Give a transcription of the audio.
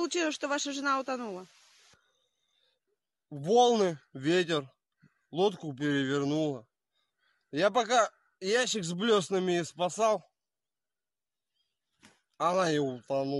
Получилось, что ваша жена утонула. Волны, ветер, лодку перевернула. Я пока ящик с блеснами спасал, она и утонула.